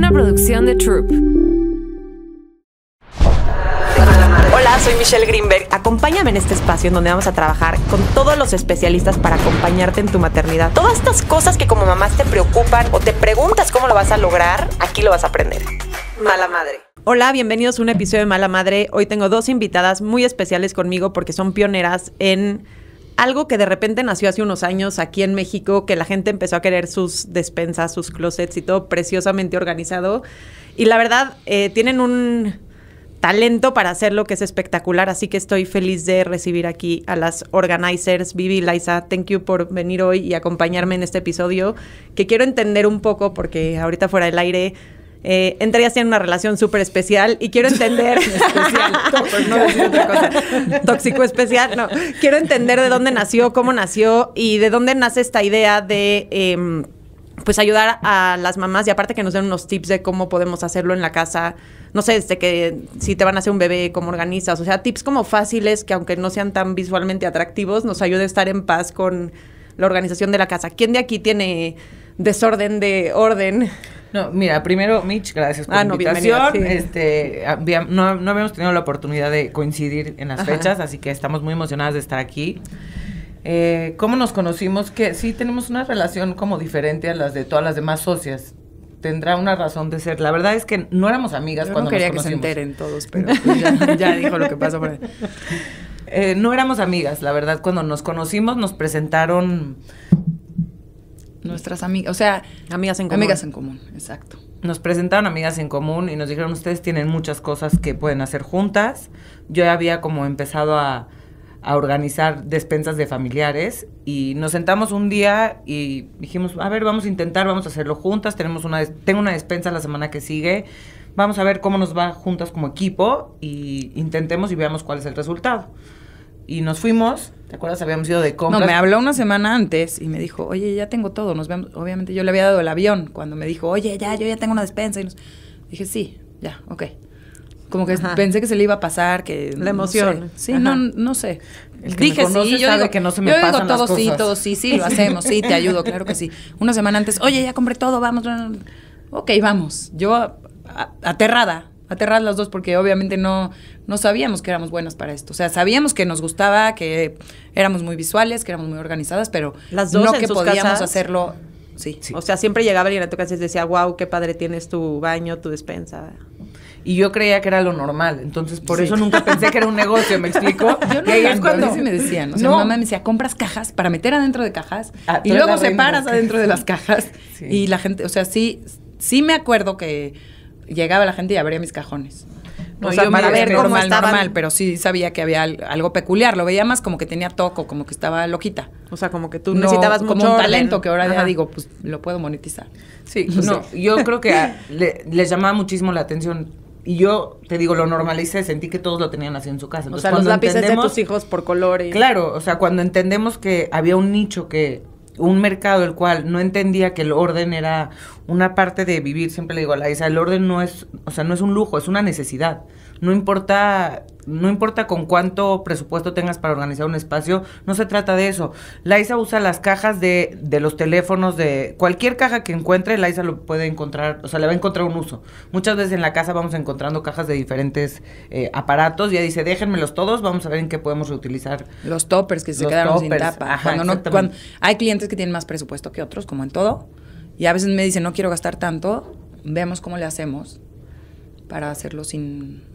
Una producción de Troop. Hola, soy Michelle Greenberg. Acompáñame en este espacio en donde vamos a trabajar con todos los especialistas para acompañarte en tu maternidad. Todas estas cosas que como mamás te preocupan o te preguntas cómo lo vas a lograr, aquí lo vas a aprender. Mala madre. Hola, bienvenidos a un episodio de Mala Madre. Hoy tengo dos invitadas muy especiales conmigo porque son pioneras en algo que de repente nació hace unos años aquí en México, que la gente empezó a querer sus despensas, sus closets y todo preciosamente organizado. Y la verdad, eh, tienen un talento para hacer lo que es espectacular, así que estoy feliz de recibir aquí a las organizers. Vivi, Liza, thank you por venir hoy y acompañarme en este episodio, que quiero entender un poco porque ahorita fuera del aire eh, entre ellas tienen una relación súper especial y quiero entender. Pues Tóxico especial, no. Quiero entender de dónde nació, cómo nació y de dónde nace esta idea de. Em, pues ayudar a las mamás y aparte que nos den unos tips de cómo podemos hacerlo en la casa, no sé, desde que si te van a hacer un bebé, cómo organizas, o sea, tips como fáciles que aunque no sean tan visualmente atractivos, nos ayude a estar en paz con la organización de la casa. ¿Quién de aquí tiene desorden de orden? No, mira, primero, Mitch, gracias por ah, la invitación. Este, ah, no, este, no, habíamos tenido la oportunidad de coincidir en las fechas, así que estamos muy emocionadas de estar aquí. Eh, ¿Cómo nos conocimos? Que sí tenemos una relación como diferente a las de todas las demás socias tendrá una razón de ser. La verdad es que no éramos amigas Yo cuando no quería que se enteren todos, pero ya, dijo lo que pasó. por ahí. Eh, no éramos amigas, la verdad, cuando nos conocimos nos presentaron nuestras amigas, o sea, amigas en común. Amigas en común, exacto. Nos presentaron amigas en común y nos dijeron, ustedes tienen muchas cosas que pueden hacer juntas. Yo ya había como empezado a, a organizar despensas de familiares y nos sentamos un día y dijimos, a ver, vamos a intentar, vamos a hacerlo juntas, tenemos una, tengo una despensa la semana que sigue, vamos a ver cómo nos va juntas como equipo y intentemos y veamos cuál es el resultado. Y nos fuimos ¿Te acuerdas? Habíamos ido de compras. No, me habló una semana antes y me dijo, oye, ya tengo todo. Nos vemos. Obviamente yo le había dado el avión cuando me dijo, oye, ya, yo ya tengo una despensa. Y nos... Dije, sí, ya, ok. Como que pensé que se le iba a pasar, que... La emoción. Sí, no, no sé. Dije, sí, yo sabe que no se me yo digo, todo sí, todo sí, sí, lo hacemos, sí, te ayudo, claro que sí. Una semana antes, oye, ya compré todo, vamos. Ok, vamos. Yo aterrada, aterradas las dos porque obviamente no, no sabíamos que éramos buenas para esto. O sea, sabíamos que nos gustaba, que éramos muy visuales, que éramos muy organizadas, pero las dos no que podíamos hacerlo. Sí, O sea, siempre llegaba alguien a tu casa y decía, wow, qué padre tienes tu baño, tu despensa y yo creía que era lo normal. Entonces, por eso nunca pensé que era un negocio, ¿me explico? Yo no, y me decían, mi mamá me decía, compras cajas para meter adentro de cajas ah, y luego separas adentro de las cajas. Y la gente, o sea, sí, sí me acuerdo que llegaba la gente y abría mis cajones. No, o sea, para ver normal, pero sí sabía que había algo peculiar. Lo veía más como que tenía toco, como que estaba loquita. O sea, como que tú no, necesitabas como mucho un talento que ahora ya digo, pues lo puedo monetizar. Sí, yo creo que le, les llamaba muchísimo la atención y yo te digo, lo normalicé, sentí que todos lo tenían así en su casa. o sea, los lápices de tus hijos por colores. Claro, o sea, cuando entendemos que había un nicho que un mercado el cual no entendía que el orden era una parte de vivir, siempre le digo a la Isa, el orden no es, o sea, no es un lujo, es una necesidad. No importa no importa con cuánto presupuesto tengas para organizar un espacio, no se trata de eso. Laisa usa las cajas de, de los teléfonos, de cualquier caja que encuentre, Laisa lo puede encontrar, o sea, le va a encontrar un uso. Muchas veces en la casa vamos encontrando cajas de diferentes eh, aparatos y ya dice, déjenmelos todos, vamos a ver en qué podemos reutilizar. Los toppers que se quedaron sin tapa. hay clientes que tienen más presupuesto que otros, como en todo, y a veces me dicen, no quiero gastar tanto, vemos cómo le hacemos para hacerlo sin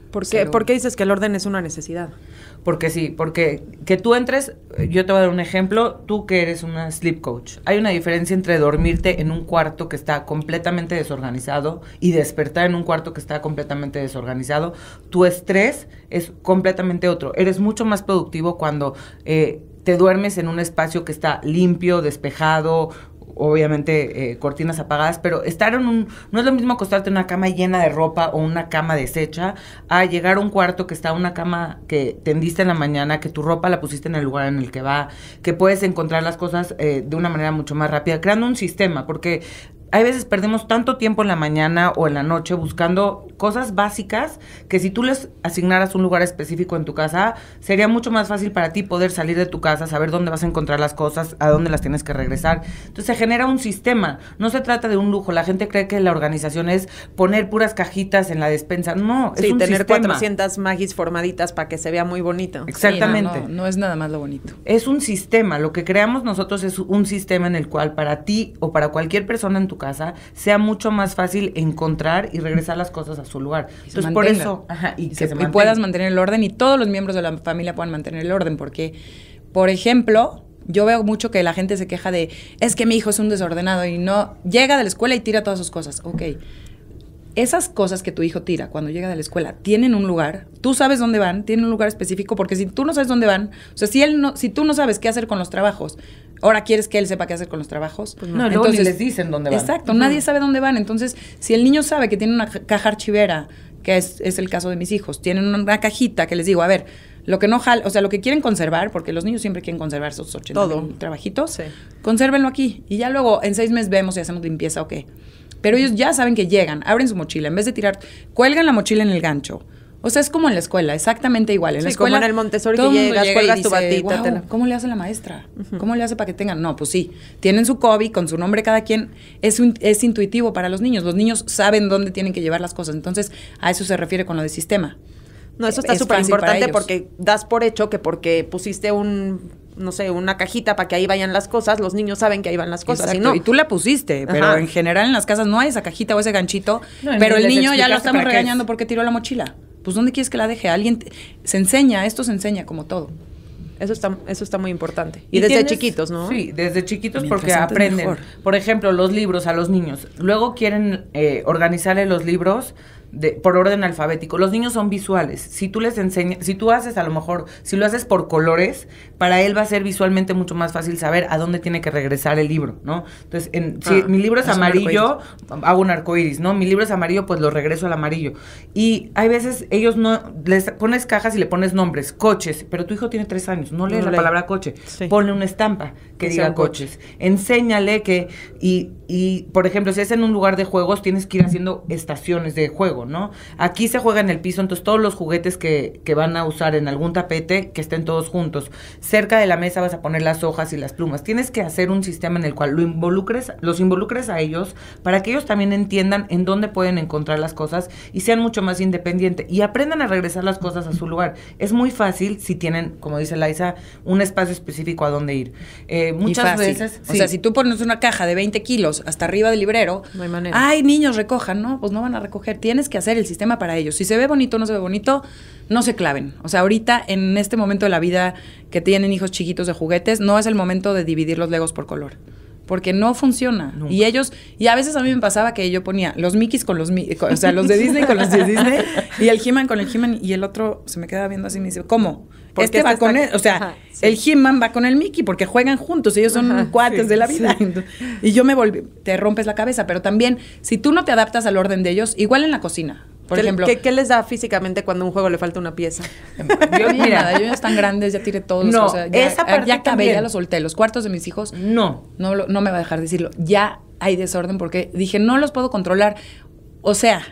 ¿Por qué, dices que el orden es una necesidad? Porque sí, porque que tú entres, eh, yo te voy a dar un ejemplo, tú que eres una sleep coach, hay una diferencia entre dormirte en un cuarto que está completamente desorganizado y despertar en un cuarto que está completamente desorganizado. Tu estrés es completamente otro. Eres mucho más productivo cuando... Eh, te duermes en un espacio que está limpio, despejado, obviamente eh, cortinas apagadas, pero estar en un, no es lo mismo acostarte en una cama llena de ropa o una cama deshecha, a llegar a un cuarto que está una cama que tendiste en la mañana, que tu ropa la pusiste en el lugar en el que va, que puedes encontrar las cosas eh, de una manera mucho más rápida, creando un sistema, porque hay veces perdemos tanto tiempo en la mañana o en la noche buscando cosas básicas que si tú les asignaras un lugar específico en tu casa, sería mucho más fácil para ti poder salir de tu casa, saber dónde vas a encontrar las cosas, a dónde las tienes que regresar. Entonces se genera un sistema, no se trata de un lujo. La gente cree que la organización es poner puras cajitas en la despensa. No, es un tener 400 magis formaditas para que se vea muy bonito. Exactamente. no, no es nada más lo bonito. Es un sistema, lo que creamos nosotros es un sistema en el cual para ti o para cualquier persona en tu casa, sea mucho más fácil encontrar y regresar las cosas a su lugar. Entonces, por eso, y, que puedas mantener el orden y todos los miembros de la familia puedan mantener el orden, porque, por ejemplo, yo veo mucho que la gente se queja de, es que mi hijo es un desordenado y no llega de la escuela y tira todas sus cosas. Ok. Esas cosas que tu hijo tira cuando llega de la escuela tienen un lugar, tú sabes dónde van, tienen un lugar específico, porque si tú no sabes dónde van, o sea, si él no, si tú no sabes qué hacer con los trabajos, Ahora quieres que él sepa qué hacer con los trabajos. Pues no, entonces les dicen dónde van. Exacto, nadie sabe dónde van. Entonces, si el niño sabe que tiene una caja archivera, que es, el caso de mis hijos, tienen una cajita que les digo, a ver, lo que no o sea, lo que quieren conservar, porque los niños siempre quieren conservar sus 80 Todo. Mil trabajitos, sí. consérvenlo aquí. Y ya luego en seis meses vemos si hacemos limpieza o qué. Pero ellos ya saben que llegan, abren su mochila, en vez de tirar, cuelgan la mochila en el gancho o sea, es como en la escuela, exactamente igual. En la escuela, en el Montessori llegas, cuelgas tu batita. ¿Cómo le hace la maestra? ¿Cómo le hace para que tengan? No, pues sí, tienen su COVID con su nombre cada quien. Es, un, es intuitivo para los niños. Los niños saben dónde tienen que llevar las cosas. Entonces, a eso se refiere con lo de sistema. No, eso eh, está súper importante porque das por hecho que porque pusiste un no sé, una cajita para que ahí vayan las cosas, los niños saben que ahí van las cosas. Y, no. y tú la pusiste, pero en general en las casas no hay esa cajita o ese ganchito, pero el niño ya lo estamos regañando porque tiró la mochila pues ¿dónde quieres que la deje? Alguien se enseña, esto se enseña como todo. Eso está, eso está muy importante. Y, desde chiquitos, ¿no? Sí, desde chiquitos porque aprenden. Por ejemplo, los libros a los niños. Luego quieren eh, organizarle los libros por orden alfabético. Los niños son visuales. Si tú les enseñas, si tú haces a lo mejor, si lo haces por colores, para él va a ser visualmente mucho más fácil saber a dónde tiene que regresar el libro, ¿no? Entonces, en, si ah, mi libro es, amarillo, hago un arco iris, ¿no? Mi libro es amarillo, pues lo regreso al amarillo. Y hay veces ellos no, les pones cajas y le pones nombres, coches, pero tu hijo tiene tres años, no lee la palabra coche. Ponle una estampa que, diga coches. Enséñale que, y, por ejemplo, si es en un lugar de juegos, tienes que ir haciendo estaciones de juegos. ¿no? Aquí se juega en el piso, entonces todos los juguetes que, van a usar en algún tapete, que estén todos juntos. Cerca de la mesa vas a poner las hojas y las plumas. Tienes que hacer un sistema en el cual lo involucres, los involucres a ellos para que ellos también entiendan en dónde pueden encontrar las cosas y sean mucho más independientes y aprendan a regresar las cosas a su lugar. Es muy fácil si tienen, como dice Laisa, un espacio específico a dónde ir. Eh, muchas veces. O sea, si tú pones una caja de 20 kilos hasta arriba del librero, hay ay, niños, recojan, ¿no? Pues no van a recoger. Tienes que hacer el sistema para ellos. Si se ve bonito o no se ve bonito, no se claven. O sea, ahorita en este momento de la vida que tienen hijos chiquitos de juguetes, no es el momento de dividir los legos por color. Porque no funciona. Y ellos, y a veces a mí me pasaba que yo ponía los Mickeys con los Mickeys, o sea, los de Disney con los de Disney, y el He-Man con el He-Man, y el otro se me quedaba viendo así y me dice, ¿cómo? Este, este va con él, o sea, el he va con el Mickey porque juegan juntos, ellos son cuates de la vida. Y yo me volví, te rompes la cabeza, pero también si tú no te adaptas al orden de ellos, igual en la cocina. Por ejemplo, ¿qué, les da físicamente cuando a un juego le falta una pieza? Yo, mira, yo ya están grandes, ya tiré todos. No, o sea, ya, parte ya acabé, ya lo solté. Los cuartos de mis hijos, no. No, no me va a dejar decirlo. Ya hay desorden porque dije, no los puedo controlar. O sea,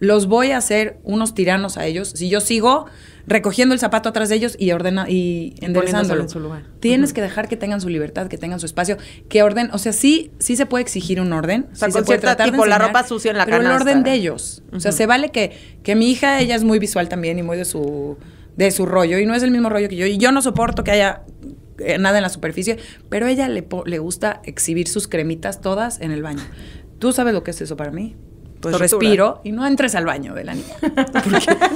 los voy a hacer unos tiranos a ellos si yo sigo recogiendo el zapato atrás de ellos y ordena y enderezándolo. su lugar. Tienes que dejar que tengan su libertad, que tengan su espacio, que orden, o sea, sí sí se puede exigir un orden, con se puede tratar tipo la ropa sucia en la pero el orden de ellos. O sea, se vale que que mi hija ella es muy visual también y muy de su de su rollo y no es el mismo rollo que yo y yo no soporto que haya eh, nada en la superficie, pero ella le, le gusta exhibir sus cremitas todas en el baño. ¿Tú sabes lo que es eso para mí? Pues respiro y no entres al baño de la niña.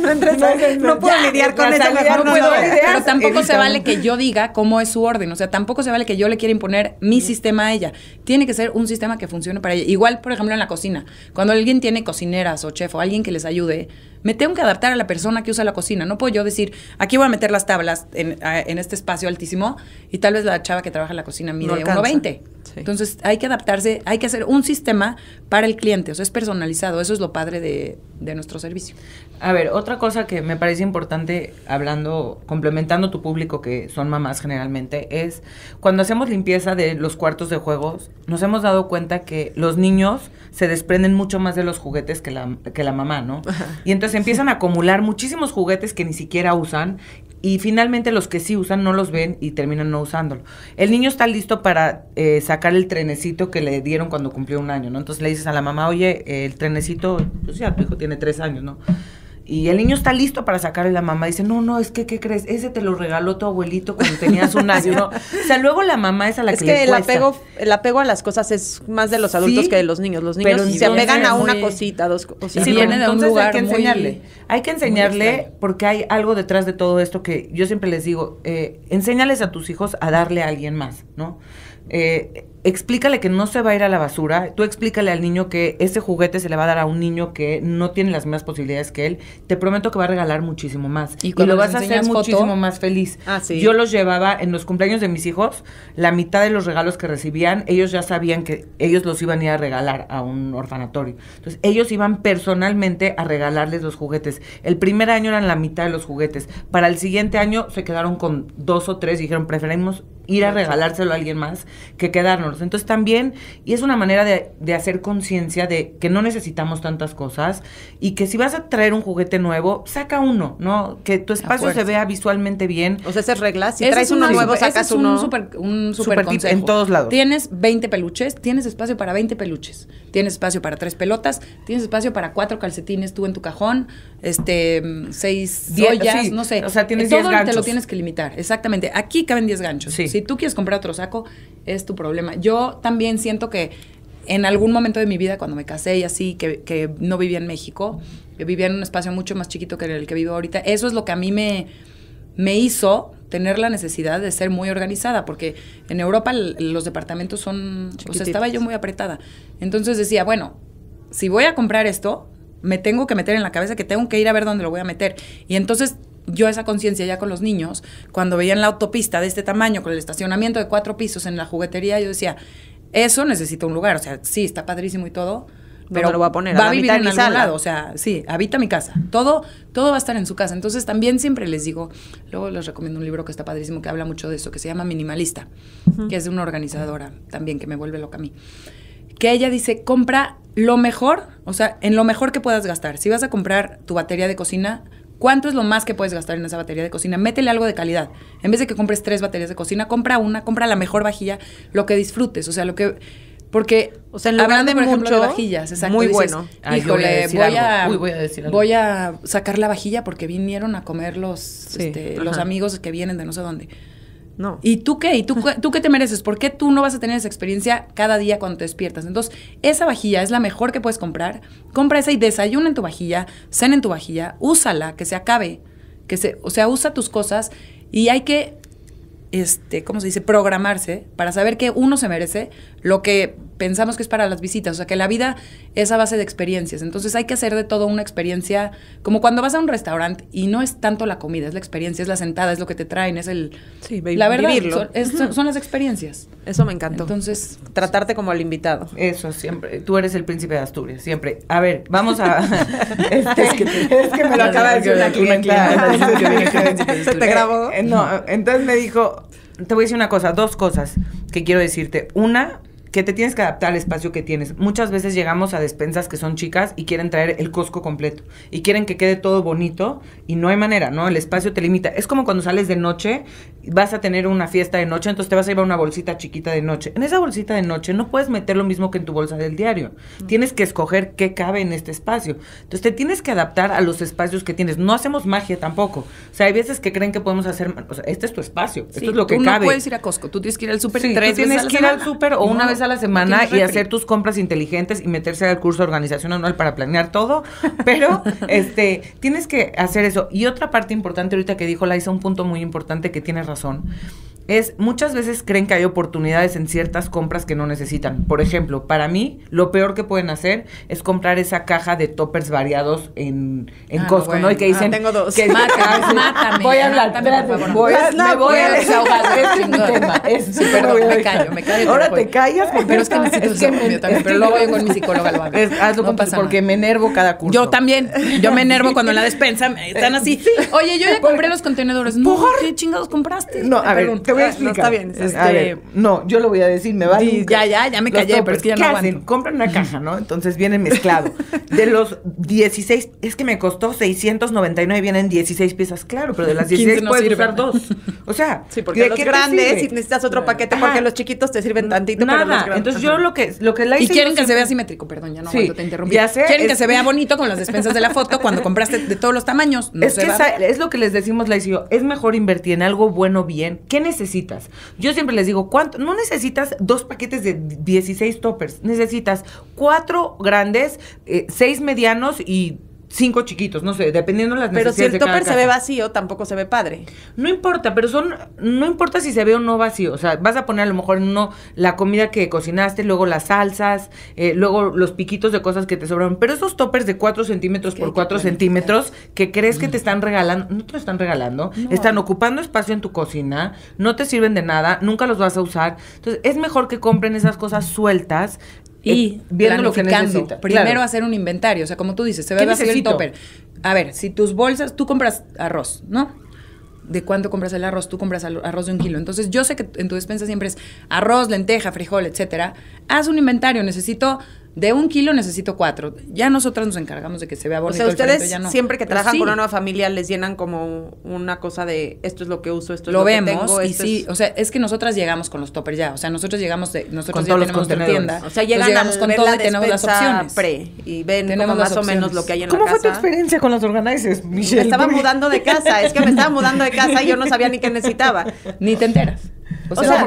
no entres al no puedo lidiar con esa no, puedo, Pero tampoco se vale que yo diga cómo es su orden. O sea, tampoco se vale que yo le quiera imponer mi sistema a ella. Tiene que ser un sistema que funcione para ella. Igual, por ejemplo, en la cocina. Cuando alguien tiene cocineras o chef o alguien que les ayude, me tengo que adaptar a la persona que usa la cocina. No puedo yo decir, aquí voy a meter las tablas en, en este espacio altísimo y tal vez la chava que trabaja en la cocina mide 1,20. Entonces hay que adaptarse, hay que hacer un sistema para el cliente, o sea, es personalizado, eso es lo padre de, de nuestro servicio. A ver, otra cosa que me parece importante hablando, complementando tu público que son mamás generalmente, es cuando hacemos limpieza de los cuartos de juegos, nos hemos dado cuenta que los niños se desprenden mucho más de los juguetes que la, que la mamá, ¿no? Y entonces empiezan a acumular muchísimos juguetes que ni siquiera usan y finalmente los que sí usan no los ven y terminan no usándolo. El niño está listo para eh, sacar el trenecito que le dieron cuando cumplió un año, ¿no? Entonces le dices a la mamá, oye, el trenecito, pues ya, tu hijo tiene tres años, ¿no? Y el niño está listo para sacarle la mamá. Dice, no, no, es que, ¿qué crees? Ese te lo regaló tu abuelito cuando tenías un año. O sea, luego la mamá es a la es que, le el apego, el apego a las cosas es más de los adultos que de los niños. Los niños se apegan a una cosita, dos cositas. Sí, viene de hay que enseñarle. hay que enseñarle porque hay algo detrás de todo esto que yo siempre les digo, eh, enséñales a tus hijos a darle a alguien más, ¿no? Eh, explícale que no se va a ir a la basura, tú explícale al niño que ese juguete se le va a dar a un niño que no tiene las mismas posibilidades que él, te prometo que va a regalar muchísimo más y, lo vas a hacer muchísimo más feliz. Ah, Yo los llevaba en los cumpleaños de mis hijos, la mitad de los regalos que recibían, ellos ya sabían que ellos los iban a ir a regalar a un orfanatorio. Entonces, ellos iban personalmente a regalarles los juguetes. El primer año eran la mitad de los juguetes. Para el siguiente año se quedaron con dos o tres dijeron, "Preferimos ir a regalárselo a alguien más que quedarnos entonces también, y es una manera de, hacer conciencia de que no necesitamos tantas cosas y que si vas a traer un juguete nuevo, saca uno, ¿no? Que tu espacio se vea visualmente bien. O sea, esas reglas, si traes uno nuevo, sacas uno. Un super, un super, consejo. en todos lados. Tienes 20 peluches, tienes espacio para 20 peluches, tienes espacio para tres pelotas, tienes espacio para cuatro calcetines tú en tu cajón, este, seis no sé. O sea, tienes Todo ganchos. te lo tienes que limitar, exactamente. Aquí caben 10 ganchos. Si tú quieres comprar otro saco, es tu problema yo también siento que en algún momento de mi vida, cuando me casé y así, que, no vivía en México, vivía en un espacio mucho más chiquito que el que vivo ahorita, eso es lo que a mí me, me hizo tener la necesidad de ser muy organizada, porque en Europa los departamentos son... O sea, estaba yo muy apretada. Entonces decía, bueno, si voy a comprar esto, me tengo que meter en la cabeza que tengo que ir a ver dónde lo voy a meter. Y entonces yo esa conciencia ya con los niños, cuando veían la autopista de este tamaño, con el estacionamiento de cuatro pisos en la juguetería, yo decía, eso necesita un lugar, o sea, sí, está padrísimo y todo, pero lo va a poner? Va a vivir en algún lado, o sea, sí, habita mi casa. Todo, todo va a estar en su casa. Entonces también siempre les digo, luego les recomiendo un libro que está padrísimo, que habla mucho de eso, que se llama Minimalista, que es de una organizadora también que me vuelve loca a mí. Que ella dice, compra lo mejor, o sea, en lo mejor que puedas gastar. Si vas a comprar tu batería de cocina, ¿Cuánto es lo más que puedes gastar en esa batería de cocina? Métele algo de calidad. En vez de que compres tres baterías de cocina, compra una, compra la mejor vajilla, lo que disfrutes. O sea, lo que. Porque o sea, en hablando, de, por ejemplo, vajillas, exacto, muy bueno. Híjole, voy, a, voy, a decir voy a sacar la vajilla porque vinieron a comer los, este, los amigos que vienen de no sé dónde no. ¿Y tú qué? ¿Y tú, tú qué te mereces? ¿Por qué tú no vas a tener esa experiencia cada día cuando te despiertas? Entonces, esa vajilla es la mejor que puedes comprar. Compra esa y desayuna en tu vajilla, cena en tu vajilla, úsala, que se acabe. Que se, o sea, usa tus cosas y hay que, este, ¿cómo se dice? Programarse para saber que uno se merece lo que pensamos que es para las visitas, o sea, que la vida es a base de experiencias, entonces hay que hacer de todo una experiencia, como cuando vas a un restaurante y no es tanto la comida, es la experiencia, es la sentada, es lo que te traen, es el... Sí, la verdad, son, las experiencias. Eso me encantó. Entonces... Tratarte como el invitado. Eso, siempre. Tú eres el príncipe de Asturias, siempre. A ver, vamos a... Este, es, que me lo acaba de decir una clienta. te grabó. no, entonces me dijo, te voy a decir una cosa, dos cosas que quiero decirte. Una, que te tienes que adaptar al espacio que tienes. Muchas veces llegamos a despensas que son chicas y quieren traer el cosco completo y quieren que quede todo bonito y no hay manera, ¿no? El espacio te limita. Es como cuando sales de noche, vas a tener una fiesta de noche, entonces te vas a llevar una bolsita chiquita de noche. En esa bolsita de noche no puedes meter lo mismo que en tu bolsa del diario. Mm. Tienes que escoger qué cabe en este espacio. Entonces te tienes que adaptar a los espacios que tienes. No hacemos magia tampoco. O sea, hay veces que creen que podemos hacer, o sea, este es tu espacio, esto es lo que cabe. No puedes ir a Costco, tú tienes que ir al súper tres o una la semana y hacer tus compras inteligentes y meterse al curso de organización anual para planear todo, pero este tienes que hacer eso. Y otra parte importante ahorita que dijo Laisa, un punto muy importante que tiene razón es muchas veces creen que hay oportunidades en ciertas compras que no necesitan. Por ejemplo, para mí lo peor que pueden hacer es comprar esa caja de toppers variados en, en ah, Costco, ¿no? Y que ah, dicen, tengo dos. Que mátame, mátame, voy a hablar, también. por favor. Voy me voy a desahogar, Es, perdón, me callo, me callo. Ahora te callas. Pero es que necesito es que también, pero luego voy con mi psicóloga lo hago. hazlo pasa porque me enervo cada curso. Yo también, yo me enervo cuando en la despensa están así, oye, yo ya compré los contenedores. No, ¿qué chingados compraste? No, a ver, no, está bien. no, yo lo voy a decir, me va Ya, ya, ya me callé, pero Compran una caja, ¿no? Entonces viene mezclado. De los 16, es que me costó 699, vienen 16 piezas, claro, pero de las 16 puedes usar dos. O sea, ¿de qué grandes si necesitas otro paquete porque los chiquitos te sirven tantito, Nada. Entonces yo lo que lo que la Y quieren que se vea simétrico, perdón, ya no te interrumpí. Ya sé, quieren que se vea bonito con las despensas de la foto cuando compraste de todos los tamaños. es que es lo que les decimos la es mejor invertir en algo bueno bien. ¿Qué necesitas? Yo siempre les digo, ¿cuánto? No necesitas dos paquetes de 16 toppers, necesitas cuatro grandes, eh, seis medianos y cinco chiquitos, no sé, dependiendo de las pero necesidades. Pero si el topper se ve vacío, tampoco se ve padre. No importa, pero son, no importa si se ve o no vacío. O sea, vas a poner a lo mejor uno la comida que cocinaste, luego las salsas, eh, luego los piquitos de cosas que te sobraron. Pero esos toppers de cuatro centímetros por cuatro centímetros que crees que mm. te están regalando, no te lo están regalando, están ocupando espacio en tu cocina, no te sirven de nada, nunca los vas a usar. Entonces, es mejor que compren esas cosas sueltas, y eh, viendo lo que necesitas. Primero hacer un inventario, o sea, como tú dices, se ve a necesito? topper. A ver, si tus bolsas, tú compras arroz, ¿no? ¿De cuánto compras el arroz? Tú compras arroz de un kilo. Entonces, yo sé que en tu despensa siempre es arroz, lenteja, frijol, etcétera. Haz un inventario, necesito de un kilo necesito cuatro. Ya nosotras nos encargamos de que se vea bonito. O sea, ustedes siempre que pues trabajan con una nueva familia les llenan como una cosa de esto es lo que uso, esto es lo, vemos, que tengo. Y sí, o sea, es que nosotras llegamos con los toppers ya. O sea, nosotros llegamos de, nosotros ya tenemos tienda. O sea, llegamos con todo y tenemos las opciones. y ven como más o menos lo que hay en la casa. ¿Cómo fue tu experiencia con los organizers, Michelle? Me estaba mudando de casa, es que me estaba mudando de casa y yo no sabía ni qué necesitaba. ni te enteras. O, sea,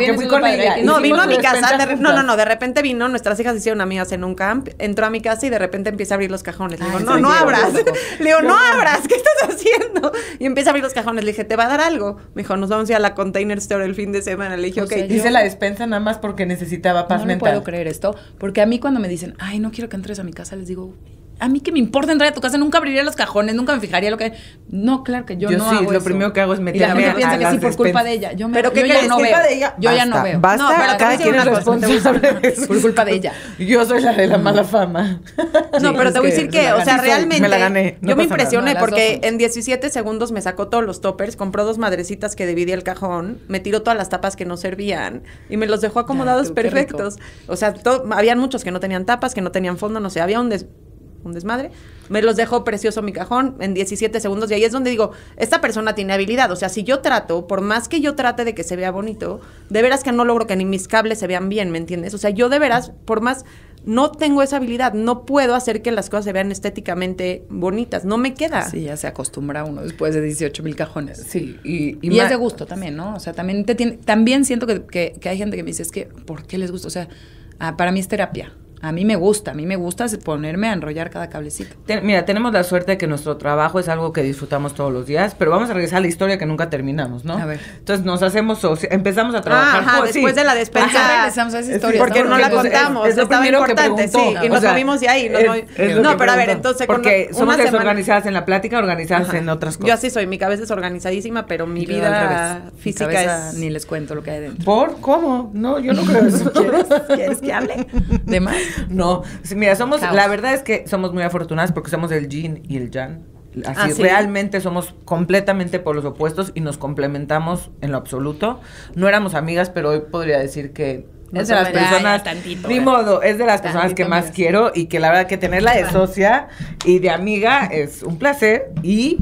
No, vino a mi casa. no, no, no. De repente vino, nuestras hijas hicieron amigas en un camp. Entró a mi casa y de repente empieza a abrir los cajones. Le digo, no, no abras. Le digo, no, abras. ¿Qué estás haciendo? Y empieza a abrir los cajones. Le dije, ¿te va a dar algo? Me dijo, nos vamos a ir a la container store el fin de semana. Le dije, ok. Hice la despensa nada más porque necesitaba paz mental. No puedo creer esto. Porque a mí cuando me dicen, Ay, no quiero que entres a mi casa, les digo, a mí que me importa entrar a tu casa, nunca abriría los cajones, nunca me fijaría lo que. No, claro que yo, no. Yo sí, lo primero que hago es meterme y la gente a piensa que sí por culpa de ella. Yo me, pero que ya no veo. Yo ya no veo. Basta, no, pero cada quien es responsable Por culpa de ella. Yo soy la de la mala fama. No, pero te voy a decir que, o sea, realmente. Me la gané. yo me impresioné porque en 17 segundos me sacó todos los toppers, compró dos madrecitas que dividí el cajón, me tiró todas las tapas que no servían y me los dejó acomodados perfectos. O sea, había muchos que no tenían tapas, que no tenían fondo, no sé, había un un desmadre. Me los dejo precioso mi cajón en 17 segundos y ahí es donde digo, esta persona tiene habilidad. O sea, si yo trato, por más que yo trate de que se vea bonito, de veras que no logro que ni mis cables se vean bien, ¿me entiendes? O sea, yo de veras, por más, no tengo esa habilidad, no puedo hacer que las cosas se vean estéticamente bonitas, no me queda. Sí, ya se acostumbra uno después de 18 mil cajones. Sí, y, es de gusto también, ¿no? O sea, también, te tiene, también siento que, que, hay gente que me dice, es que, ¿por qué les gusta? O sea, ah, para mí es terapia. A mí me gusta, a mí me gusta ponerme a enrollar cada cablecito. mira, tenemos la suerte de que nuestro trabajo es algo que disfrutamos todos los días, pero vamos a regresar a la historia que nunca terminamos, ¿no? A ver. Entonces nos hacemos empezamos a trabajar. Ah, ajá, después de la despensa. empezamos a esa historia. porque ¿no? la contamos, es, es importante, sí, y nos comimos de ahí. No, pero a ver, entonces. Porque somos desorganizadas en la plática, organizadas en otras cosas. Yo así soy, mi cabeza es organizadísima, pero mi vida física es... Ni les cuento lo que hay dentro. ¿Por? ¿Cómo? No, yo no creo eso. ¿Quieres, que hable? De más. no, mira, somos, la verdad es que somos muy afortunadas porque somos el yin y el Jan Así, ah, realmente somos completamente por los opuestos y nos complementamos en lo absoluto. No éramos amigas, pero hoy podría decir que es de las personas, ni eh. modo, es de las personas que más quiero y que la verdad que tenerla de socia y de amiga es un placer y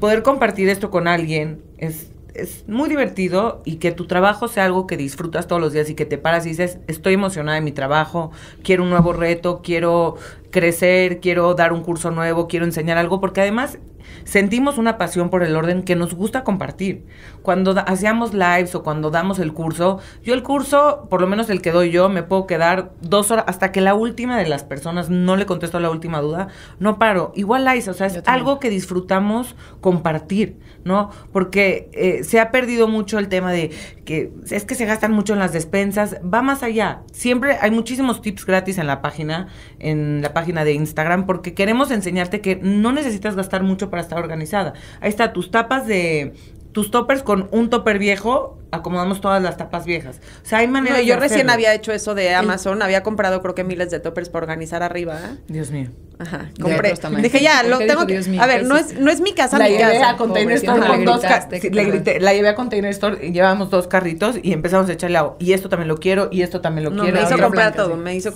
poder compartir esto con alguien es es muy divertido y que tu trabajo sea algo que disfrutas todos los días y que te paras y dices, estoy emocionada de mi trabajo, quiero un nuevo reto, quiero crecer, quiero dar un curso nuevo, quiero enseñar algo, porque además sentimos una pasión por el orden que nos gusta compartir. Cuando hacíamos lives o cuando damos el curso, yo el curso, por lo menos el que doy yo, me puedo quedar dos horas hasta que la última de las personas no le contesto la última duda, no paro. Igual lives, o sea, es algo que disfrutamos compartir, ¿no? Porque eh, se ha perdido mucho el tema de que es que se gastan mucho en las despensas, va más allá. Siempre hay muchísimos tips gratis en la página, en la página de Instagram, porque queremos enseñarte que no necesitas gastar mucho para estar organizada. Ahí está, tus tapas de tus toppers con un topper viejo, acomodamos todas las tapas viejas. O sea, hay manera No, yo recién había hecho eso de Amazon, había comprado creo que miles de toppers para organizar arriba. Dios mío. Ajá, compré. Dije, ya, lo tengo que. A ver, no es, no es mi casa, la llevé A container store con dos le grité, la llevé a Container Store y llevábamos dos carritos y empezamos a echarle agua. Y esto también lo quiero, y esto también lo quiero. Me hizo comprar todo, me hizo.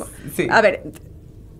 A ver,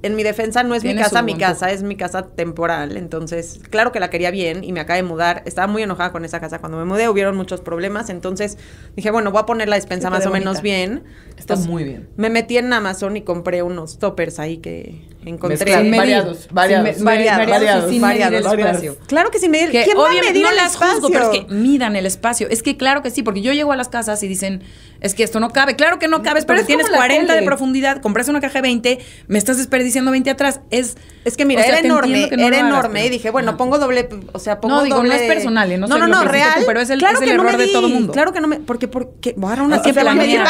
en mi defensa no es mi casa, mi casa, es mi casa temporal. Entonces, claro que la quería bien y me acabé de mudar. Estaba muy enojada con esa casa cuando me mudé, hubieron muchos problemas. Entonces dije, bueno, voy a poner la despensa más o menos bien. Está muy bien. Me metí en Amazon y compré unos toppers ahí que Encontré variados, variados, variados, Claro que sin medir. Que ¿Quién a medir no el juzgo, pero es que midan el espacio. Es que claro que sí, porque yo llego a las casas y dicen, es que esto no cabe. Claro que no cabe pero, tienes 40 de profundidad, compras una caja de 20, me estás desperdiciando 20 atrás. Es es que mira, era enorme, era enorme y dije, bueno, pongo doble, o sea, pongo doble. No, es personal, eh, no, no, no, real. pero es el, claro de todo mundo. Claro que no me porque porque ahora una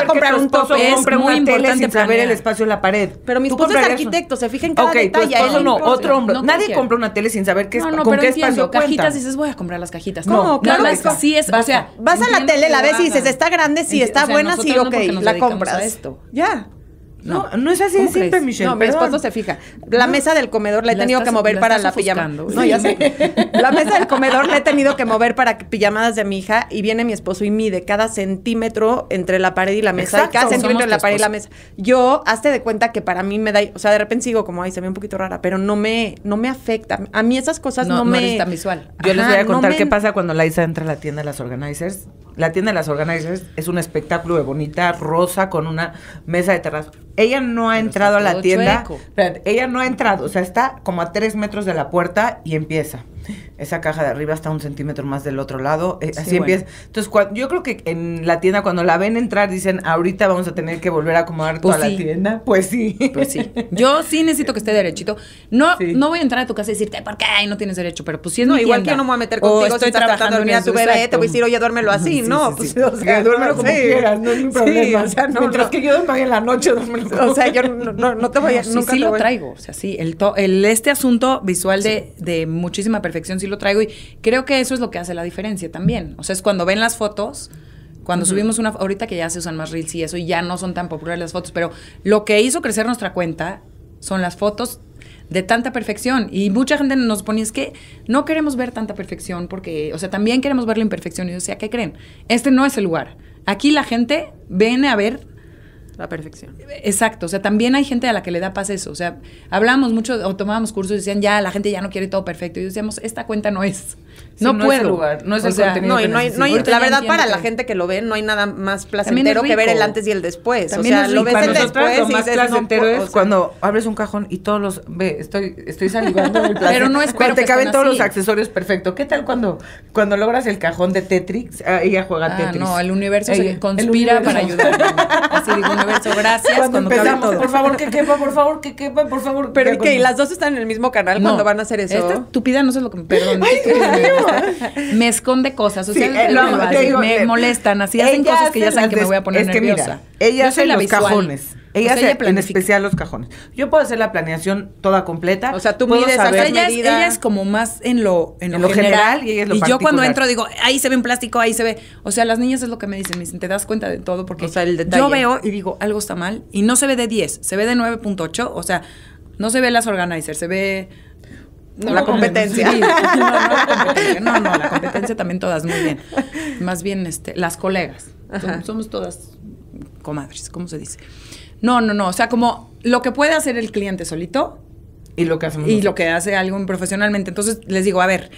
comprar un tope es muy importante ver el espacio en la pared. Pero mis esposo es arquitecto, se fija Ok, okay, no, otro hombre. Nadie compra una tele sin saber qué, es, no, con pero qué entiendo, espacio cajitas dices, voy a comprar las cajitas. No, claro Sí es, vas, o sea, vas a la tele, la ves y dices, está grande, sí, está buena, sí, ok, la compras. Ya. No, no es así de Michelle. No, mi esposo se fija. La mesa del comedor la he tenido que mover para la pijama. No, ya sé. La mesa del comedor la he tenido que mover para pijamadas de mi hija y viene mi esposo y mide cada centímetro entre la pared y la mesa Exacto, cada centímetro entre la pared y la mesa. Yo, hazte de cuenta que para mí me da, o sea, de repente sigo como, ahí se ve un poquito rara, pero no me, no me afecta. A mí esas cosas no, me... visual. Yo les voy a contar qué pasa cuando la entra a la tienda de las organizers. La tienda de las organizers es un espectáculo de bonita, rosa, con una mesa de terraza ella no ha entrado a la tienda. ella no ha entrado, o sea, está como a tres metros de la puerta y empieza esa caja de arriba está un centímetro más del otro lado. Eh, así empieza. Entonces, yo creo que en la tienda, cuando la ven entrar, dicen, ahorita vamos a tener que volver a acomodar pues toda la tienda. Pues sí. Pues sí. Yo sí necesito que esté derechito. No, no voy a entrar a tu casa y decirte, ¿por qué? no tienes derecho. Pero pues si No, igual que yo no me voy a meter contigo estoy si estás tratando de dormir a tu bebé, te voy a decir, oye, duérmelo así. no, pues, o sea, duérmelo como quieras, no es ningún problema. O sea, no, mientras que yo duerma en la noche, duérmelo como O sea, yo no, no te voy a. nunca sí, lo traigo. O sea, sí, el, el, este asunto visual de, de muchísima perfección lo traigo. Y creo que eso es lo que hace la diferencia también. O sea, es cuando ven las fotos, cuando subimos una, ahorita que ya se usan más reels y eso, y ya no son tan populares las fotos, pero lo que hizo crecer nuestra cuenta son las fotos de tanta perfección. Y mucha gente nos pone es que no queremos ver tanta perfección porque, o sea, también queremos ver la imperfección. Y yo decía, ¿qué creen? Este no es el lugar. Aquí la gente viene a ver la perfección. Exacto, o sea, también hay gente a la que le da paz eso, o sea, hablábamos mucho o tomábamos cursos y decían, ya, la gente ya no quiere todo perfecto, y decíamos, esta cuenta no es no, puedo. no es el contenido. No, y no hay, no hay, la verdad, para la gente que lo ve, no hay nada más placentero que ver el antes y el después. o sea, lo ves el después lo más y placentero es cuando abres un cajón y todos los. Ve, estoy, estoy salivando del placer. Pero no es Pero te caben todos los accesorios perfecto. ¿Qué tal cuando, cuando logras el cajón de Tetris? Ah, a juega ah, Tetris. No, el universo conspira para ayudar. Así digo, universo, gracias. Cuando, empezamos, por favor, que quepa, por favor, que quepa, por favor. Pero que las dos están en el mismo canal cuando van a hacer eso. Esta estúpida no sé lo que. me Perdón me esconde cosas. O sea, me, molestan. Así hacen cosas que ya saben que me voy a poner nerviosa. ella hace los cajones. Ella en especial los cajones. Yo puedo hacer la planeación toda completa. O sea, tú puedes a ella, es, ella es como más en lo, en general, y yo cuando entro digo, ahí se ve un plástico, ahí se ve. O sea, las niñas es lo que me dicen, me dicen, te das cuenta de todo porque o sea, el detalle. yo veo y digo, algo está mal y no se ve de 10, se ve de 9.8, o sea, no se ve las organizers, se ve no, la competencia. no, no, la competencia. también todas, muy bien. Más bien este, las colegas. Somos, todas comadres, ¿cómo se dice? No, no, no. O sea, como lo que puede hacer el cliente solito. Y lo que Y lo que hace alguien profesionalmente. Entonces les digo, a ver,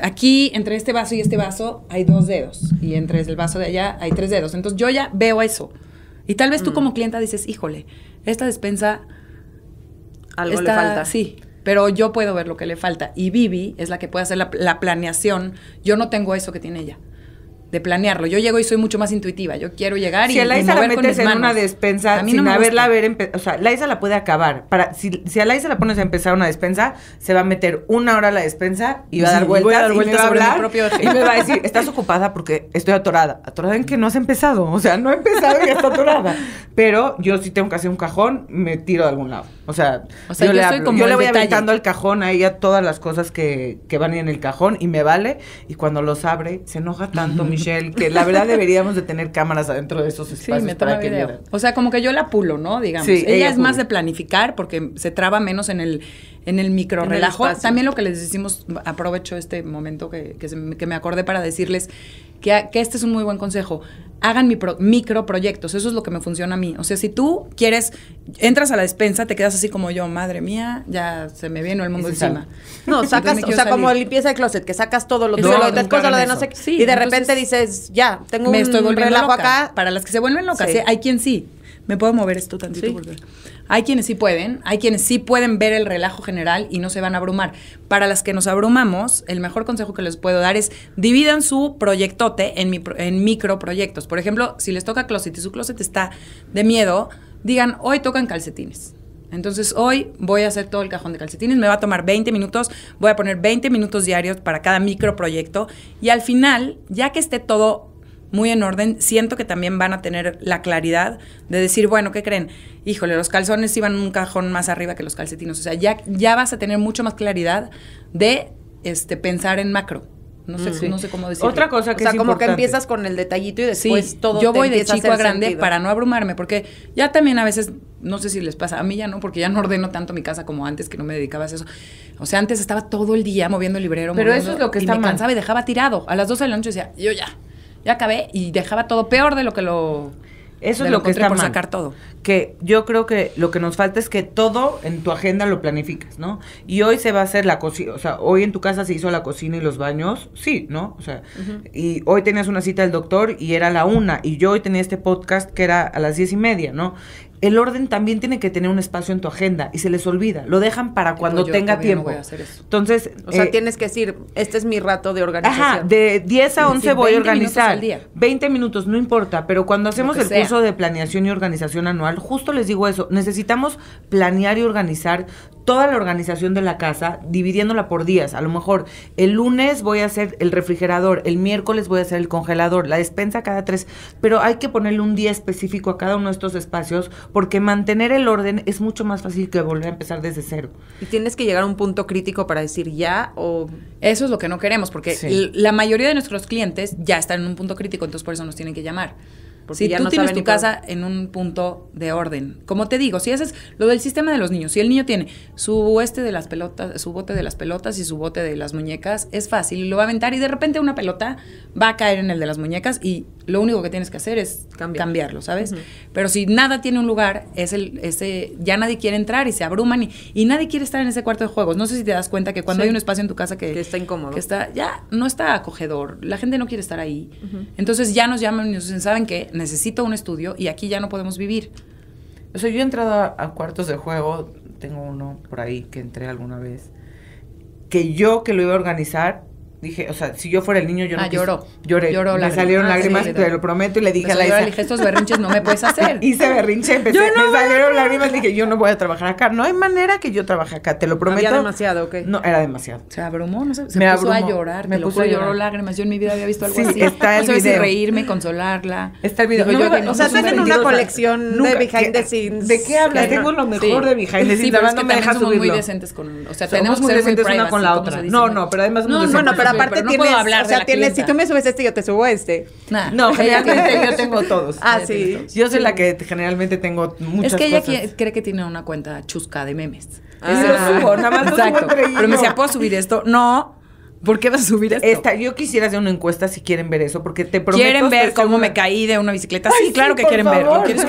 aquí entre este vaso y este vaso hay dos dedos. Y entre el vaso de allá hay tres dedos. Entonces yo ya veo eso. Y tal vez tú mm. como clienta dices, híjole, esta despensa. Algo le falta. Sí pero yo puedo ver lo que le falta. Y Vivi es la que puede hacer la, planeación. Yo no tengo eso que tiene ella de planearlo. Yo llego y soy mucho más intuitiva. Yo quiero llegar si y, a Laisa la metes en una despensa sin haberla ver, o sea, Laisa la puede acabar. Para si, si a Laisa la pones a empezar una despensa, se va a meter una hora a la despensa y va a dar vueltas, a vueltas y, va a hablar, y me va a decir, "Estás ocupada porque estoy atorada." Atorada en que no has empezado, o sea, no he empezado y está atorada. Pero yo sí tengo que hacer un cajón, me tiro de algún lado. O sea, yo, le, como voy aventando al cajón a ella todas las cosas que, que van en el cajón y me vale. Y cuando los abre, se enoja tanto Michelle que la verdad deberíamos de tener cámaras adentro de esos espacios para que O sea, como que yo la pulo, ¿no? Digamos. ella, es más de planificar porque se traba menos en el en el micro relajo. También lo que les decimos, aprovecho este momento que, que me acordé para decirles que, este es un muy buen consejo hagan micro, microproyectos. Eso es lo que me funciona a mí. O sea, si tú quieres, entras a la despensa, te quedas así como yo, madre mía, ya se me viene el mundo encima. No, sacas, o sea, como limpieza de closet, que sacas todo lo tuyo, lo lo de no sé y de repente dices, ya, tengo me un estoy volviendo relajo loca. acá. Para las que se vuelven locas, ¿eh? hay quien sí. ¿Me puedo mover esto tantito? hay quienes sí pueden, hay quienes sí pueden ver el relajo general y no se van a abrumar. Para las que nos abrumamos, el mejor consejo que les puedo dar es dividan su proyectote en, en microproyectos. Por ejemplo, si les toca closet y su closet está de miedo, digan, hoy tocan calcetines. Entonces hoy voy a hacer todo el cajón de calcetines, me va a tomar 20 minutos, voy a poner 20 minutos diarios para cada microproyecto y al final, ya que esté todo muy en orden, siento que también van a tener la claridad de decir, bueno, ¿qué creen? Híjole, los calzones iban un cajón más arriba que los calcetinos. O sea, ya, ya vas a tener mucho más claridad de este, pensar en macro. No sé, mm, cómo decirlo. Otra cosa que o sea, como que empiezas con el detallito y después todo Yo voy de chico a, grande para no abrumarme, porque ya también a veces, no sé si les pasa, a mí ya no, porque ya no ordeno tanto mi casa como antes, que no me dedicabas a eso. O sea, antes estaba todo el día moviendo el librero. Pero eso es lo que está me cansaba y dejaba tirado. A las 12 de la noche decía, yo ya. Ya acabé y dejaba todo peor de lo que lo... Eso es lo, que por sacar todo que yo creo que lo que nos falta es que todo en tu agenda lo planificas, ¿no? Y hoy se va a hacer la cocina, o sea, hoy en tu casa se hizo la cocina y los baños, sí, ¿no? O sea, y hoy tenías una cita del doctor y era la una, y yo hoy tenía este podcast que era a las diez y media, ¿no? El orden también tiene que tener un espacio en tu agenda y se les olvida, lo dejan para cuando tenga tiempo. No voy a hacer eso. Entonces, o sea, eh, tienes que decir, este es mi rato de organización. Ajá, de diez a once voy a organizar. Minutos día. 20 minutos, no importa, pero cuando hacemos el curso de planeación y organización anual justo les digo eso, necesitamos planear y organizar toda la organización de la casa, dividiéndola por días. A lo mejor el lunes voy a hacer el refrigerador, el miércoles voy a hacer el congelador, la despensa cada tres, pero hay que ponerle un día específico a cada uno de estos espacios porque mantener el orden es mucho más fácil que volver a empezar desde cero. Y tienes que llegar a un punto crítico para decir ya o... Eso es lo que no queremos porque la mayoría de nuestros clientes ya están en un punto crítico, entonces por eso nos tienen que llamar si tú no tienes tu casa en un punto de orden, como te digo, si haces lo del sistema de los niños, si el niño tiene su este de las pelotas, su bote de las pelotas y su bote de las muñecas, es fácil lo va a aventar y de repente una pelota va a caer en el de las muñecas y lo único que tienes que hacer es cambiarlo, ¿sabes? Pero si nada tiene un lugar, es el, ese, ya nadie quiere entrar y se abruman y, nadie quiere estar en ese cuarto de juegos. No sé si te das cuenta que cuando hay un espacio en tu casa que, está incómodo, está, ya no está acogedor, la gente no quiere estar ahí. Entonces ya nos llaman y nos dicen, ¿saben que necesito un estudio y aquí ya no podemos vivir. O sea, yo he entrado a cuartos de juego, tengo uno por ahí que entré alguna vez, que yo que lo iba a organizar, Dije, o sea, si yo fuera el niño, yo ah, no. Ah, lloró. Lloré. me salieron ah, lágrimas, te lo prometo, y le dije a la Isa. Le dije, estos berrinches no me puedes hacer. Hice berrinche, empecé, a no me salieron lágrimas, dije, yo no voy a trabajar acá. No hay manera que yo trabaje acá, te lo prometo. Era demasiado, ¿ok? No, era demasiado. Se abrumó, no sé. Se me puso a llorar, me puso lo a llorar. lágrimas. Yo en mi vida había visto algo sí, así. Está el no reírme, consolarla. Está el video. o sea, tienen una colección de behind the scenes. ¿De qué hablas? Tengo lo mejor de behind the scenes. Sí, pero no me dejas muy decentes con. O sea, tenemos que ser muy una con la otra. No, no, pero además. No, no, pero aparte tienes, o sea, tienes, si tú me subes este, yo te subo este. No, generalmente yo tengo todos. Ah, sí. Yo soy la que generalmente tengo muchas Es que ella cree que tiene una cuenta chusca de memes. Ah. lo subo, nada más lo subo Pero me decía, ¿puedo subir esto? No, ¿Por qué vas a subir esto? yo quisiera hacer una encuesta si quieren ver eso, porque te prometo... ¿Quieren ver cómo me caí de una bicicleta? sí, claro que quieren ver. Lo quiero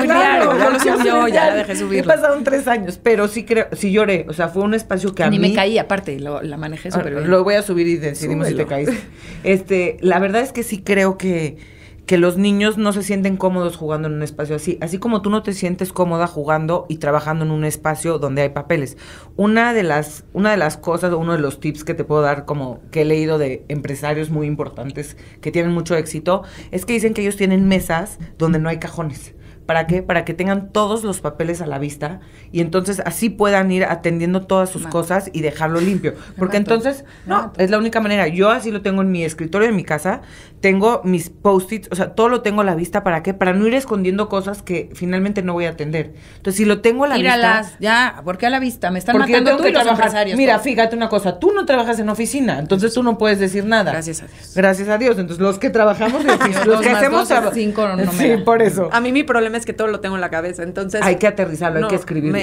yo, ya la dejé subir. Pasaron tres años, pero sí creo, sí lloré. O sea, fue un espacio que a mí... me caí, aparte, lo, la manejé ah, súper bien. Lo voy a subir y decidimos si te caíste. Este, la verdad es que sí creo que que los niños no se sienten cómodos jugando en un espacio así, así como tú no te sientes cómoda jugando y trabajando en un espacio donde hay papeles. Una de las una de las cosas uno de los tips que te puedo dar como que he leído de empresarios muy importantes que tienen mucho éxito es que dicen que ellos tienen mesas donde no hay cajones. ¿Para qué? Para que tengan todos los papeles a la vista y entonces así puedan ir atendiendo todas sus cosas y dejarlo limpio. Porque entonces, no, es la única manera. Yo así lo tengo en mi escritorio, en mi casa tengo mis post-its, o sea, todo lo tengo a la vista, ¿para qué? Para no ir escondiendo cosas que finalmente no voy a atender. Entonces, si lo tengo a la Míralas, vista... ya, ¿por qué a la vista? Me están matando tú y empresarios. Mira, fíjate una cosa, tú no trabajas en oficina, entonces tú no puedes decir nada. Gracias a Dios. Gracias a Dios. Entonces, los que trabajamos, los que hacemos... cinco, no, no sí, por eso. A mí mi problema es que todo lo tengo en la cabeza, entonces... Hay que aterrizarlo, hay que escribirlo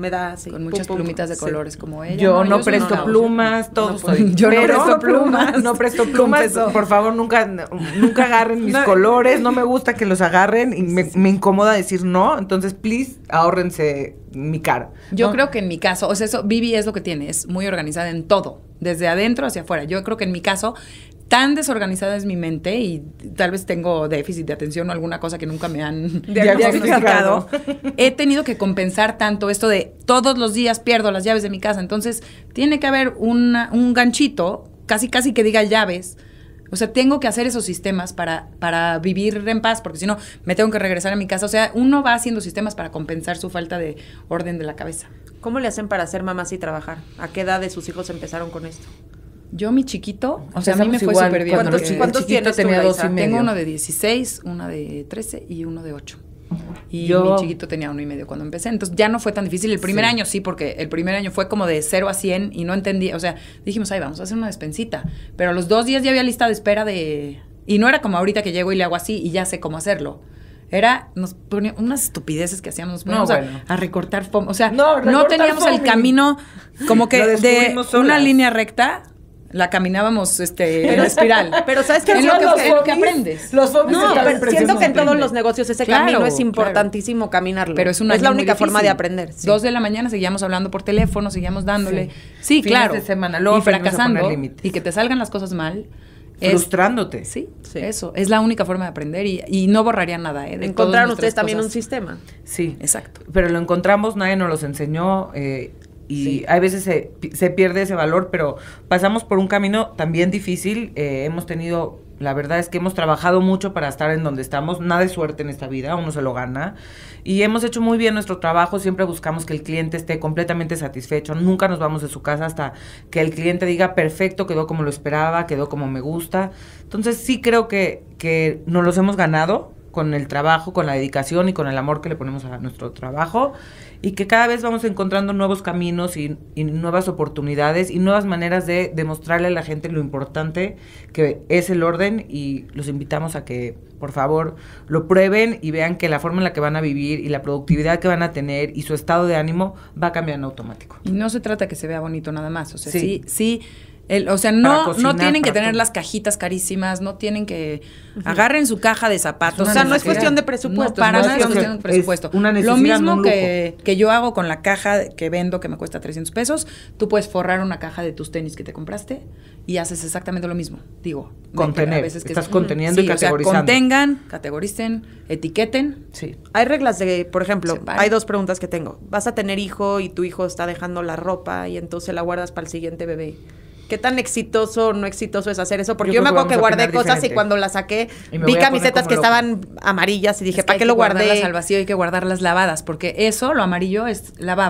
me da así. Con muchas plumitas de colores como ella. Yo no, presto plumas, todo Yo no presto plumas. No presto plumas. Por favor, nunca, nunca agarren mis colores. No me gusta que los agarren y me, me incomoda decir no. Entonces, please, ahórrense mi cara. Yo creo que en mi caso, o sea, eso, Vivi es lo que tiene, es muy organizada en todo, desde adentro hacia afuera. Yo creo que en mi caso tan desorganizada es mi mente y tal vez tengo déficit de atención o alguna cosa que nunca me han diagnosticado. He tenido que compensar tanto esto de todos los días pierdo las llaves de mi casa. Entonces, tiene que haber un ganchito, casi casi que diga llaves. O sea, tengo que hacer esos sistemas para, para vivir en paz, porque si no, me tengo que regresar a mi casa. O sea, uno va haciendo sistemas para compensar su falta de orden de la cabeza. ¿Cómo le hacen para ser mamás y trabajar? ¿A qué edad de sus hijos empezaron con esto? Yo, mi chiquito, o sea, a mí me fue súper bien. ¿Cuántos, tenía Tengo uno de 16, una de 13 y uno de 8. Y yo... mi chiquito tenía uno y medio cuando empecé. Entonces ya no fue tan difícil. El primer año sí, porque el primer año fue como de 0 a 100 y no entendí. O sea, dijimos, ay, vamos a hacer una despensita. Pero a los dos días ya había lista de espera de. Y no era como ahorita que llego y le hago así y ya sé cómo hacerlo. Era, nos ponía unas estupideces que hacíamos, a, recortar O sea, no, teníamos el camino como que de una línea recta la caminábamos este, en espiral. Pero ¿sabes qué? Es lo, que que, lo que aprendes. Los no, siento que en todos los negocios ese camino es importantísimo caminarlo. Pero es, una es la única forma de aprender. Dos de la mañana seguíamos hablando por teléfono, seguíamos dándole. Sí, claro. De semana, luego y fracasando. Y que te salgan las cosas mal. Frustrándote. Sí, eso. Es la única forma de aprender y, no borraría nada. ¿eh? Encontraron ustedes también un sistema. Sí. Exacto. Pero lo encontramos, nadie nos los enseñó. Eh, y hay veces se, se, pierde ese valor, pero pasamos por un camino también difícil, eh, hemos tenido... La verdad es que hemos trabajado mucho para estar en donde estamos. Nada de suerte en esta vida, uno se lo gana. Y hemos hecho muy bien nuestro trabajo. Siempre buscamos que el cliente esté completamente satisfecho. Nunca nos vamos de su casa hasta que el cliente diga, perfecto, quedó como lo esperaba, quedó como me gusta. Entonces sí creo que, que nos los hemos ganado con el trabajo, con la dedicación y con el amor que le ponemos a nuestro trabajo y que cada vez vamos encontrando nuevos caminos y, nuevas oportunidades y nuevas maneras de demostrarle a la gente lo importante que es el orden y los invitamos a que por favor lo prueben y vean que la forma en la que van a vivir y la productividad que van a tener y su estado de ánimo va cambiando automático. Y no se trata que se vea bonito nada más, o sea, sí, sí o sea, no, no tienen que tener las cajitas carísimas, no tienen que. Agarren su caja de zapatos. O sea, no es cuestión de presupuesto. para nada es cuestión de presupuesto. Lo mismo que, yo hago con la caja que vendo que me cuesta 300 pesos, tú puedes forrar una caja de tus tenis que te compraste y haces exactamente lo mismo. Digo, contener. que estás conteniendo y categorizando. contengan, categoricen, etiqueten. Sí. Hay reglas de, por ejemplo, hay dos preguntas que tengo. Vas a tener hijo y tu hijo está dejando la ropa y entonces la guardas para el siguiente bebé qué tan exitoso o no exitoso es hacer eso, porque yo, me acuerdo que, guardé cosas y cuando las saqué vi camisetas que estaban amarillas y dije, ¿para qué lo guardé? Guardarlas al vacío hay que guardarlas lavadas, porque eso, lo amarillo, es la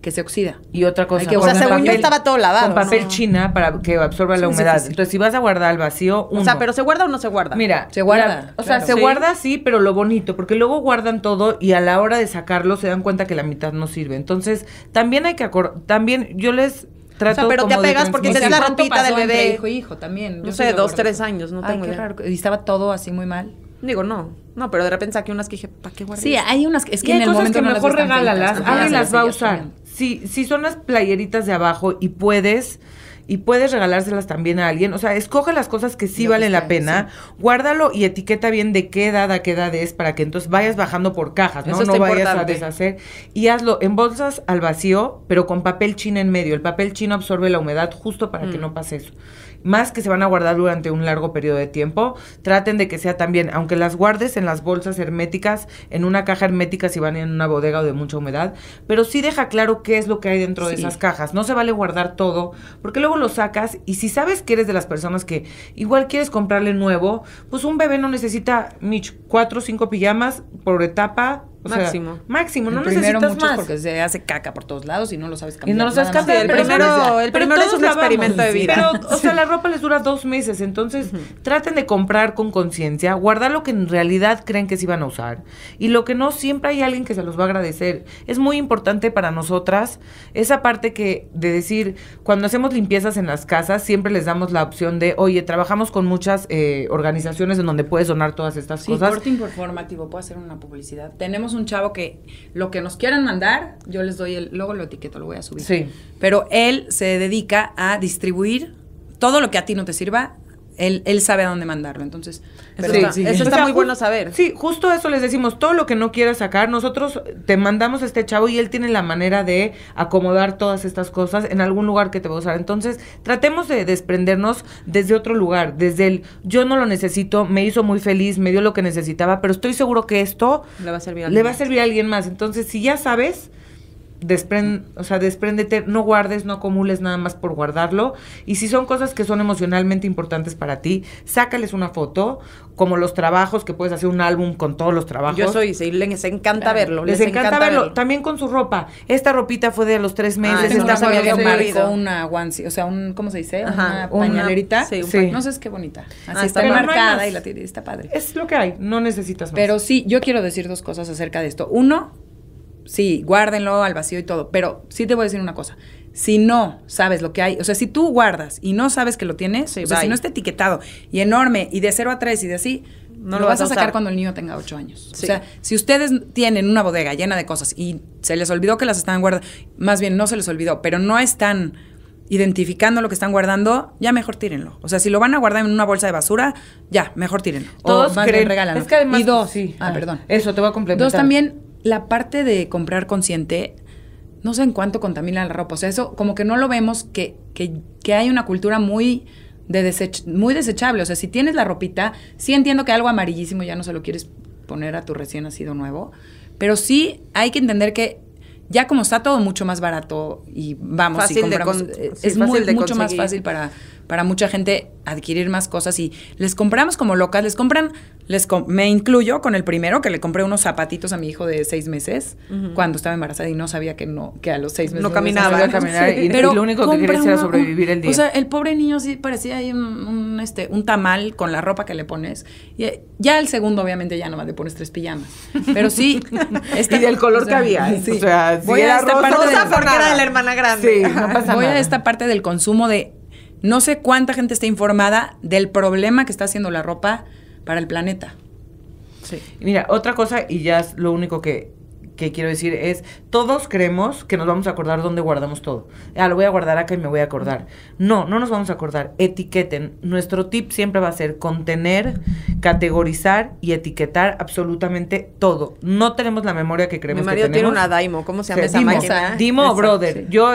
que se oxida. Y otra cosa, que o sea, según yo estaba todo lavado. Con papel china para que absorba la humedad. Entonces, si vas a guardar al vacío, O sea, pero se guarda o no se guarda. Mira, se guarda. o sea, se guarda sí, pero lo bonito, porque luego guardan todo y a la hora de sacarlo se dan cuenta que la mitad no sirve. Entonces, también hay que también yo les pero te apegas porque te es la ratita del bebé. Hijo, hijo también. No sé, dos, tres años, no Ay, tengo qué Raro. Y estaba todo así muy mal. Digo, no. No, pero de repente saqué unas que dije, ¿para qué guardé? Sí, hay unas que... es que y en hay el cosas momento que mejor regálalas, alguien las va a usar. Si, si son las playeritas de abajo y puedes, y puedes regalárselas también a alguien. O sea, escoge las cosas que sí valen la pena, guárdalo y etiqueta bien de qué edad a qué edad es para que entonces vayas bajando por cajas, ¿no? no vayas a deshacer. Y hazlo en bolsas al vacío, pero con papel chino en medio. El papel chino absorbe la humedad justo para que mm. no pase eso más que se van a guardar durante un largo periodo de tiempo, traten de que sea también, aunque las guardes en las bolsas herméticas, en una caja hermética si van en una bodega o de mucha humedad, pero sí deja claro qué es lo que hay dentro de esas cajas. No se vale guardar todo, porque luego lo sacas y si sabes que eres de las personas que igual quieres comprarle nuevo, pues un bebé no necesita, Mitch, cuatro o cinco pijamas por etapa máximo. máximo, no primero necesitas más. porque se hace caca por todos lados y no lo sabes cambiar. Y no lo sabes cambiar. el primero, es un experimento de vida. Pero, o sea, la ropa les dura dos meses. Entonces, traten de comprar con conciencia, guardar lo que en realidad creen que se iban a usar. Y lo que no, siempre hay alguien que se los va a agradecer. Es muy importante para nosotras esa parte que de decir, cuando hacemos limpiezas en las casas, siempre les damos la opción de, oye, trabajamos con muchas eh, organizaciones en donde puedes donar todas estas cosas. Sí, corte informativo, puedo hacer una publicidad. Tenemos un chavo que lo que nos quieran mandar, yo les doy el, luego lo etiqueto, lo voy a subir. Pero él se dedica a distribuir todo lo que a ti no te sirva, él, él sabe a dónde mandarlo. Entonces, eso está, muy bueno saber. Sí, justo eso les decimos, todo lo que no quieras sacar, nosotros te mandamos a este chavo y él tiene la manera de acomodar todas estas cosas en algún lugar que te va a usar. Entonces, tratemos de desprendernos desde otro lugar, desde el yo no lo necesito, me hizo muy feliz, me dio lo que necesitaba, pero estoy seguro que esto le va a servir le va a, servir a alguien más. Entonces, si ya sabes desprend, o sea, despréndete, no guardes, no acumules nada más por guardarlo. Y si son cosas que son emocionalmente importantes para ti, sácales una foto, como los trabajos, que puedes hacer un álbum con todos los trabajos. Yo soy, les encanta verlo. Les, encanta, verlo. También con su ropa. Esta ropita fue de los tres ah, meses. esta no, una o sea, un, ¿cómo se dice? una pañalerita. no sé, es qué bonita. Así ah, está marcada y la tiene, está padre. Es lo que hay, no necesitas más. Pero sí, yo quiero decir dos cosas acerca de esto. Uno, sí, guárdenlo al vacío y todo, pero sí te voy a decir una cosa. Si no sabes lo que hay, o sea, si tú guardas y no sabes que lo tienes, o sea, si no está etiquetado y enorme y de 0 a 3 y de así, no lo, vas, a sacar cuando el niño tenga ocho años. O sea, si ustedes tienen una bodega llena de cosas y se les olvidó que las están guardando, más bien no se les olvidó, pero no están identificando lo que están guardando, ya mejor tírenlo. O sea, si lo van a guardar en una bolsa de basura, ya, mejor tírenlo. Todos o más creen. Bien Es que además, y dos, sí. Ah, perdón. Eso, te voy a complementar. Dos también la parte de comprar consciente, no sé en cuánto contamina la ropa. O sea, eso como que no lo vemos, que, que, hay una cultura muy, de muy desechable. O sea, si tienes la ropita, sí entiendo que algo amarillísimo ya no se lo quieres poner a tu recién nacido nuevo, pero sí hay que entender que ya como está todo mucho más barato y vamos, a y compramos, eh, es, muy, mucho más fácil para para mucha gente adquirir más cosas y les compramos como locas, les compran, les me incluyo con el primero que le compré unos zapatitos a mi hijo de seis meses cuando estaba embarazada y no sabía que no que a los seis meses no, caminaba, y, Pero lo único que quería era sobrevivir el día. O sea, el pobre niño sí parecía ahí un, este un tamal con la ropa que le pones y eh, ya el segundo obviamente ya nomás le pones tres pijamas. Pero sí, y del color que había, o sea, voy era la hermana grande. voy a esta parte del consumo de no sé cuánta gente está informada del problema que está haciendo la ropa para el planeta. Sí. Mira, otra cosa, y ya es lo único que que quiero decir es, todos creemos que nos vamos a acordar dónde guardamos todo. Ah, lo voy a guardar acá y me voy a acordar. No, no nos vamos a acordar. Etiqueten. Nuestro tip siempre va a ser contener, categorizar y etiquetar absolutamente todo. No tenemos la memoria que creemos Mi marido tiene una Daimo, ¿cómo se llama esa Dimo, Dimo, brother. Yo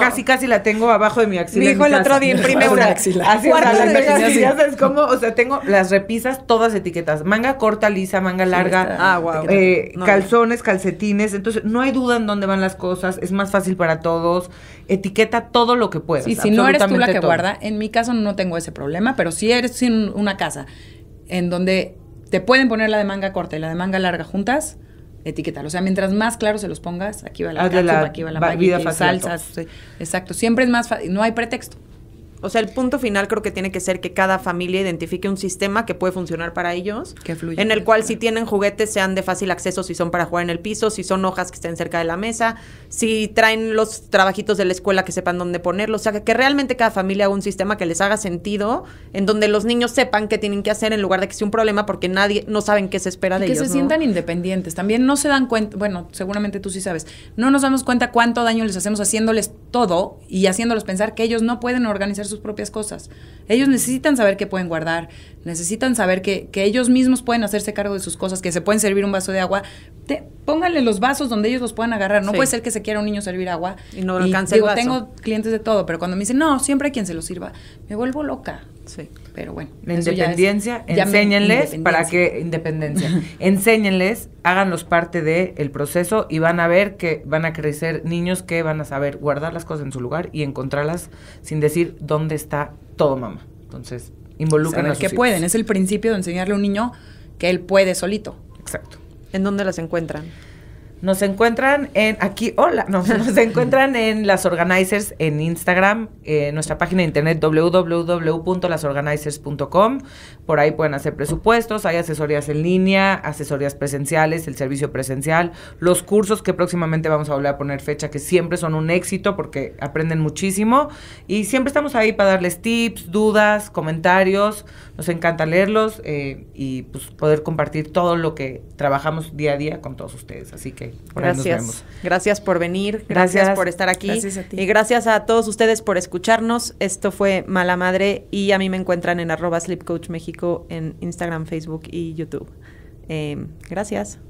casi casi la tengo abajo de mi axila. Mi hijo el otro día, imprime una Así, es. sea, o sea, tengo las repisas todas etiquetas, manga corta, lisa, manga larga, ah, eh, calzones, calcetines entonces, no hay duda en dónde van las cosas, es más fácil para todos. Etiqueta todo lo que puedas. Y si no eres tú la que guarda, en mi caso no tengo ese problema, pero si eres sin una casa en donde te pueden poner la de manga corta y la de manga larga juntas, etiqueta. O sea, mientras más claro se los pongas, aquí va la, aquí va la, va, salsas. Exacto. Siempre es más fácil, no hay pretexto. O sea, el punto final creo que tiene que ser que cada familia identifique un sistema que puede funcionar para ellos. Que fluye. En el cual si tienen juguetes sean de fácil acceso, si son para jugar en el piso, si son hojas que estén cerca de la mesa, si traen los trabajitos de la escuela que sepan dónde ponerlos. O sea, que, realmente cada familia haga un sistema que les haga sentido, en donde los niños sepan qué tienen que hacer en lugar de que sea un problema porque nadie, no saben qué se espera de ellos. Que se sientan independientes. También no se dan cuenta, bueno, seguramente tú sí sabes, no nos damos cuenta cuánto daño les hacemos haciéndoles todo y haciéndolos pensar que ellos no pueden organizar sus propias cosas. Ellos necesitan saber que pueden guardar, necesitan saber que, que ellos mismos pueden hacerse cargo de sus cosas, que se pueden servir un vaso de agua. Te, pónganle los vasos donde ellos los puedan agarrar. No puede ser que se quiera un niño servir agua. Y no lo alcance Tengo clientes de todo, pero cuando me dicen, no, siempre hay quien se lo sirva, me vuelvo loca. Sí pero bueno. Independencia, ya enséñenles para que, independencia, enséñenles, háganlos parte del proceso y van a ver que van a crecer niños que van a saber guardar las cosas en su lugar y encontrarlas sin decir dónde está todo, mamá. Entonces, involucran a, que pueden, es el principio de enseñarle a un niño que él puede solito. Exacto. ¿En dónde las encuentran? Nos encuentran en aquí, hola, no, nos encuentran en las organizers en Instagram, en eh, nuestra página de internet www.lasorganizers.com por ahí pueden hacer presupuestos, hay asesorías en línea, asesorías presenciales, el servicio presencial, los cursos que próximamente vamos a volver a poner fecha, que siempre son un éxito porque aprenden muchísimo y siempre estamos ahí para darles tips, dudas, comentarios, nos encanta leerlos eh, y pues, poder compartir todo lo que trabajamos día a día con todos ustedes. Así que por gracias. Ahí nos vemos. Gracias por venir, gracias, por estar aquí gracias a ti. y gracias a todos ustedes por escucharnos. Esto fue Mala Madre y a mí me encuentran en arroba Sleep México en Instagram, Facebook y YouTube. Em, gracias.